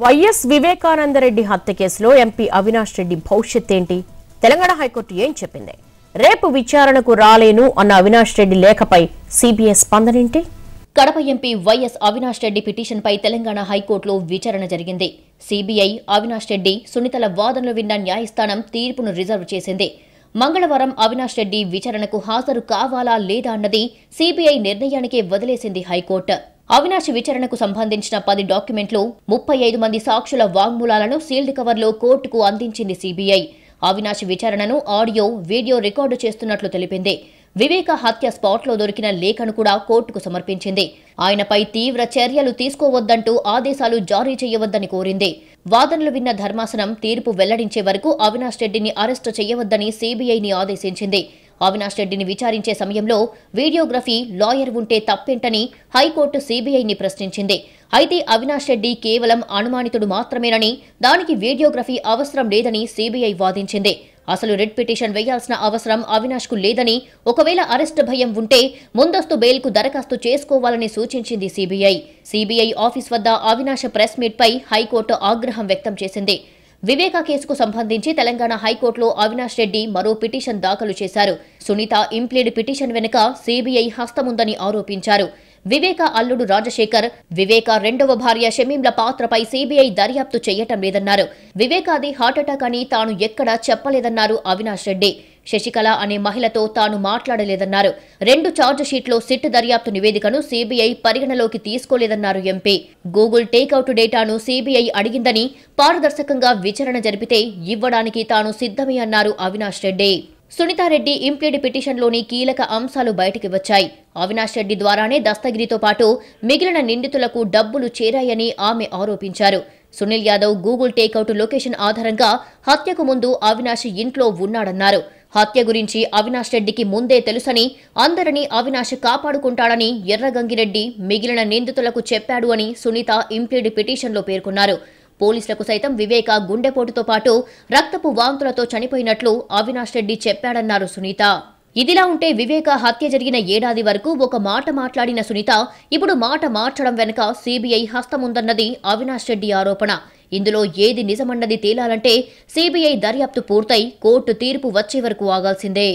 YS Vivekananda Reddy హత్య కేసులో MP Avinash Reddy భవిష్యత్ ఏంటి తెలంగాణ హైకోర్టు ఏం చెప్పింది రేపు విచారణకు రాలేను అన్న అవినాష్ రెడ్డి లేఖపై సిబిఐ స్పందనేంటి కడప ఎంపీ వైఎస్ అవినాష్ రెడ్డి పిటిషన్పై తెలంగాణ హైకోర్టులో విచారణ జరిగింది సిబిఐ అవినాష్ రెడ్డి సునీతల వాదనలు విన్న న్యాయస్థానం తీర్పును రిజర్వ్ చేసింది మంగళవారం అవినాష్ రెడ్డి విచారణకు హాజరు కావాలా లేదా అన్నది సిబిఐ నిర్ణయానికే వదిలేసింది హైకోర్టు అవినాష్ విచారణకు సంబంధించిన పది డాక్యుమెంట్లు ముప్పై ఐదు మంది సాక్షుల వాగ్మూలాలను సీల్డ్ కవర్లో కోర్టుకు అందించింది సీబీఐ అవినాష్ విచారణను ఆడియో వీడియో రికార్డు చేస్తున్నట్లు తెలిపింది వివేక హత్య స్పాట్లో దొరికిన లేఖను కూడా కోర్టుకు సమర్పించింది ఆయనపై తీవ్ర చర్యలు తీసుకోవద్దంటూ ఆదేశాలు జారీ చేయవద్దని కోరింది వాదనలు విన్న ధర్మాసనం తీర్పు వెల్లడించే వరకు అవినాష్ రెడ్డిని అరెస్టు చేయవద్దని సీబీఐని ఆదేశించింది అవినాష్ రెడ్డిని విచారించే సమయంలో వీడియోగ్రఫీ లాయర్ ఉంటే తప్పేంటని హైకోర్టు సీబీఐని ప్రశ్నించింది అయితే అవినాష్ రెడ్డి కేవలం అనుమానితుడు మాత్రమేనని దానికి వీడియోగ్రఫీ అవసరం లేదని సీబీఐ వాదించింది అసలు రెడ్ పిటిషన్ వేయాల్సిన అవసరం అవినాష్ కు లేదని ఒకవేళ అరెస్ట్ భయం ఉంటే ముందస్తు బెయిల్ కు దరఖాస్తు చేసుకోవాలని సూచించింది సీబీఐ సీబీఐ ఆఫీస్ వద్ద అవినాష్ ప్రెస్ మీట్ పై హైకోర్టు ఆగ్రహం వ్యక్తం చేసింది వివేకా కేసుకు సంబంధించి తెలంగాణ హైకోర్టులో అవినాష్ రెడ్డి మరో పిటిషన్ దాఖలు చేశారు సునీత ఇంప్లీడ్ పిటిషన్ వెనుక సీబీఐ హస్తముందని ఆరోపించారు వివేక అల్లుడు రాజశేఖర్ వివేక రెండవ భార్య షమీంల పాత్రపై సీబీఐ దర్యాప్తు చేయటం లేదన్నారు వివేకాది హార్ట్అటాక్ అని తాను ఎక్కడా చెప్పలేదన్నారు అవినాష్ రెడ్డి శశికళ అనే మహిళతో తాను మాట్లాడలేదన్నారు రెండు ఛార్జ్షీట్లో సిట్ దర్యాప్తు నివేదికను సీబీఐ పరిగణలోకి తీసుకోలేదన్నారు ఎంపీ గూగుల్ టేక్అవుట్ డేటాను సీబీఐ అడిగిందని పారదర్శకంగా విచారణ జరిపితే ఇవ్వడానికి తాను సిద్ధమే అన్నారు అవినాష్ రెడ్డి సునీతారెడ్డి ఇంప్లీడ్ పిటిషన్లోని కీలక అంశాలు బయటికి వచ్చాయి అవినాష్ రెడ్డి ద్వారానే దస్తగిరితో పాటు మిగిలిన నిందితులకు డబ్బులు చేరాయని ఆమె ఆరోపించారు Sunil Yadav Google takeout location ఆధారంగా హత్యకు ముందు అవినాష్ ఇంట్లో ఉన్నాడన్నారు హత్య గురించి అవినాష్ రెడ్డికి ముందే తెలుసని అందరినీ అవినాష్ కాపాడుకుంటాడని ఎర్రగంగిరెడ్డి మిగిలిన నిందితులకు చెప్పాడు అని సునీత ఇంపీడి పిటిషన్లో పేర్కొన్నారు పోలీసులకు సైతం వివేక గుండెపోటుతో పాటు రక్తపు వాంతులతో చనిపోయినట్లు అవినాష్ రెడ్డి చెప్పాడన్నారు సునీత ఇదిలా ఉంటే వివేక హత్య జరిగిన ఏడాది వరకు ఒక మాట మాట్లాడిన సునీత ఇప్పుడు మాట మార్చడం వెనుక సీబీఐ హస్తముందన్నది అవినాష్ రెడ్డి ఆరోపణ ఇందులో ఏది నిజమన్నది తేలాలంటే సిబిఐ దర్యాప్తు పూర్తయి కోర్టు తీర్పు వచ్చే వరకు ఆగాల్సిందే